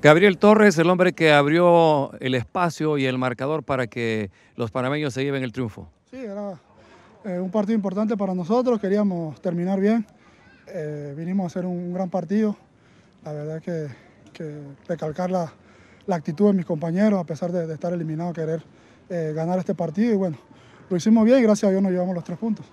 Gabriel Torres, el hombre que abrió el espacio y el marcador para que los panameños se lleven el triunfo. Sí, era eh, un partido importante para nosotros, queríamos terminar bien, eh, vinimos a hacer un, gran partido, la verdad que, que recalcar la, actitud de mis compañeros, a pesar de, estar eliminados, querer eh, ganar este partido y bueno, lo hicimos bien y gracias a Dios nos llevamos los tres puntos.